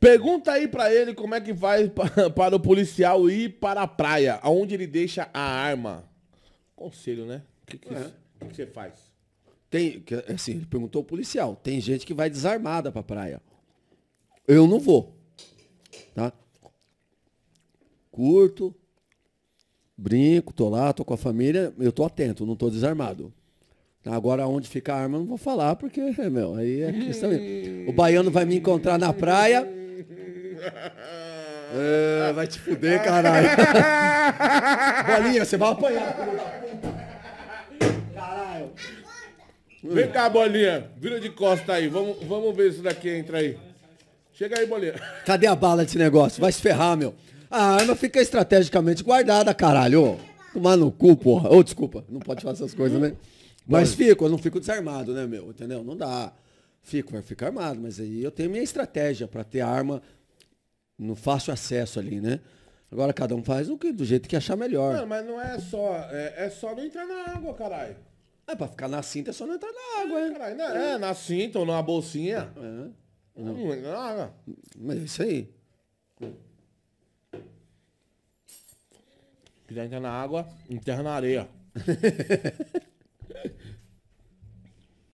Pergunta aí para ele como é que vai para o policial ir para a praia, aonde ele deixa a arma. Conselho, né? O que, que, é. que, que você faz? Tem, assim, ele perguntou o policial. Tem gente que vai desarmada para a praia. Eu não vou. Tá? Curto, brinco, tô lá, tô com a família, eu tô atento, não tô desarmado. Agora, onde fica a arma, eu não vou falar, porque, meu, aí é questão. o baiano vai me encontrar na praia, é, vai te fuder, caralho. Bolinha, você vai apanhar. Caralho. Vem cá, bolinha. Vira de costa aí. Vamos, vamos ver isso daqui entra aí. Chega aí, bolinha. Cadê a bala desse negócio? Vai se ferrar, meu. A arma fica estrategicamente guardada, caralho. Tomar no cu, porra. Ô, oh, desculpa, não pode fazer essas coisas, né? Mas fico, eu não fico desarmado, né, meu? Entendeu? Não dá. Fico, vai ficar armado, mas aí eu tenho minha estratégia para ter arma no fácil acesso ali, né? Agora cada um faz o que, do jeito que achar melhor. Não, mas não é só. É, é só não entrar na água, caralho. É, pra ficar na cinta é só não entrar na é, água, é. Carai, né? É, na cinta ou numa bolsinha. É. Não, não entra na água. Mas é isso aí. Quiser entrar na água, enterra na areia.